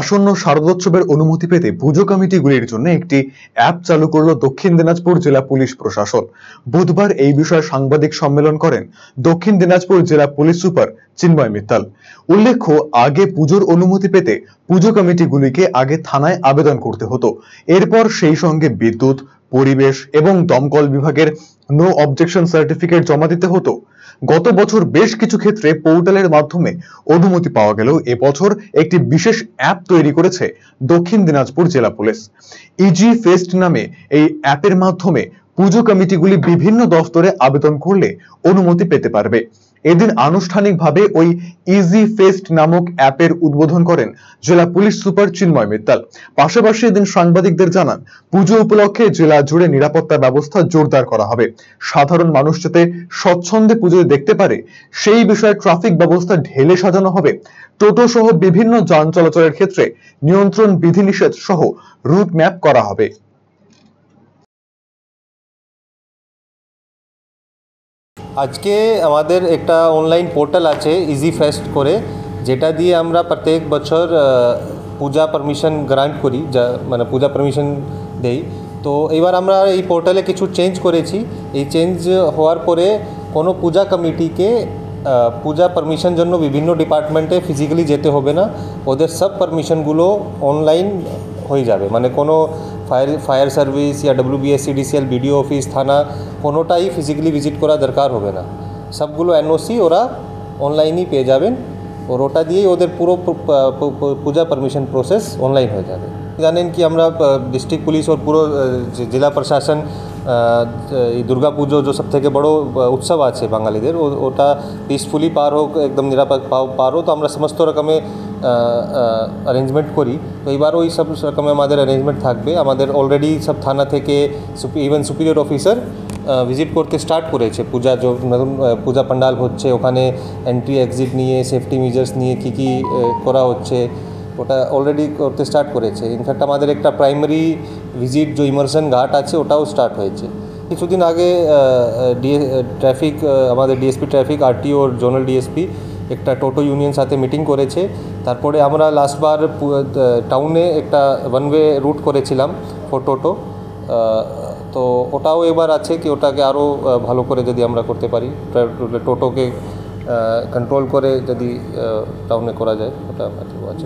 আসন্ন শারদোৎসবের অনুমতি পেতে পুজো কমিটিগুলির জন্য একটি অ্যাপ চালু করল দক্ষিণ দিনাজপুর জেলা পুলিশ প্রশাসন বুধবার এই বিষয়ে সাংবাদিক সম্মেলন করেন দক্ষিণ দিনাজপুর জেলা পুলিশ সুপার চিন্ময় মিত্তাল উল্লেখ্য আগে পুজোর অনুমতি পেতে পুজো কমিটিগুলিকে আগে থানায় আবেদন করতে হতো এরপর সেই সঙ্গে বিদ্যুৎ পরিবেশ এবং দমকল বিভাগের নো অবজেকশন সার্টিফিকেট জমা দিতে হতো গত বছর বেশ কিছু ক্ষেত্রে পোর্টালের মাধ্যমে অনুমতি পাওয়া গেলেও এবছর একটি বিশেষ অ্যাপ তৈরি করেছে দক্ষিণ দিনাজপুর জেলা পুলিশ ইজি e ফেস্ট নামে এই অ্যাপের মাধ্যমে পুজো কমিটিগুলি বিভিন্ন দফতরে আবেদন করলে অনুমতি পেতে পারবে এদিন আনুষ্ঠানিকভাবে ওই ইজি ফেস্ট নামক অ্যাপের উদ্বোধন করেন জেলা পুলিশ সুপার চিন্ময় মিত্তাল পাশাপাশি এদিন সাংবাদিকদের জানান পুজো উপলক্ষে জেলা জুড়ে নিরাপত্তা ব্যবস্থা জোরদার করা হবে সাধারণ মানুষ যাতে স্বচ্ছন্দে পুজো দেখতে পারে সেই বিষয়ে ট্রাফিক ব্যবস্থা ঢেলে সাজানো হবে টোটো সহ বিভিন্ন যান চলাচলের ক্ষেত্রে নিয়ন্ত্রণ বিধিনিষেধ সহ রুট ম্যাপ করা হবে আজকে আমাদের একটা অনলাইন পোর্টাল আছে ইজি ফাস্ট করে যেটা দিয়ে আমরা প্রত্যেক বছর পূজা পারমিশন গ্রান্ট করি মানে পূজা পারমিশন দেই তো এইবার আমরা এই পোর্টালে কিছু চেঞ্জ করেছি এই চেঞ্জ হওয়ার পরে কোন পূজা কমিটি কে পূজা পারমিশন জন বিভিন্ন ডিপার্টমেন্টে ফিজিক্যালি যেতে হবে না ওদের সব পারমিশন গুলো অনলাইন হয়ে যাবে মানে কোন ফায়ার ফায়ার সার্ভিস বা ডব্লিউবিএসসি ডিসিএল ভিডিও অফিস থানা কোনটায় ফিজিক্যালি ভিজিট করা দরকার হবে না সবগুলো এনওসি ওরা অনলাইনে পেয়ে যাবেন ওটা দিয়ে ওদের পুরো পূজা পারমিশন প্রসেস অনলাইন হয়ে যাবে জানেন কি আমরা ডিস্ট্রিক্ট পুলিশ আর পুরো জেলা প্রশাসন এই দুর্গা পূজা जो सबথেকে বড় উৎসব আছে বাঙালিদের ওটা पीसफुली পার হোক একদম নিরাপদ পারো তো আমরা সমস্ত রকমে অ্যারেঞ্জমেন্ট করি তো এবার ওই সব রকমের আমাদের অ্যারেঞ্জমেন্ট থাকবে আমাদের অলরেডি সব থানা থেকে ইভেন সুপিরিয়র অফিসার ভিজিট করতে স্টার্ট করেছে পূজা যে নতুন পূজা পান্ডাল হচ্ছে ওখানে এন্ট্রি এক্সিট নিয়ে সেফটি মেজার্স নিয়ে কী কী করা হচ্ছে ওটা অলরেডি করতে স্টার্ট করেছে ইনফ্যাক্ট আমাদের একটা প্রাইমারি ভিজিট যে ইমার্সন ঘাট আছে ওটাও স্টার্ট হয়েছে কিছুদিন আগে ডিএ ট্রাফিক আমাদের DSP traffic RTO zonal DSP একটা টোটো ইউনিয়ন সাথে মিটিং করেছে তারপরে আমরা লাস্টবার টাউনে একটা ওয়ান ওয়ে রুট করেছিলাম ফর টোটো তো ওটাও এবার আছে কি ওটাকে আরও ভালো করে যদি আমরা করতে পারি টোটোকে কন্ট্রোল করে যদি টাউনে করা যায় ওটা আছে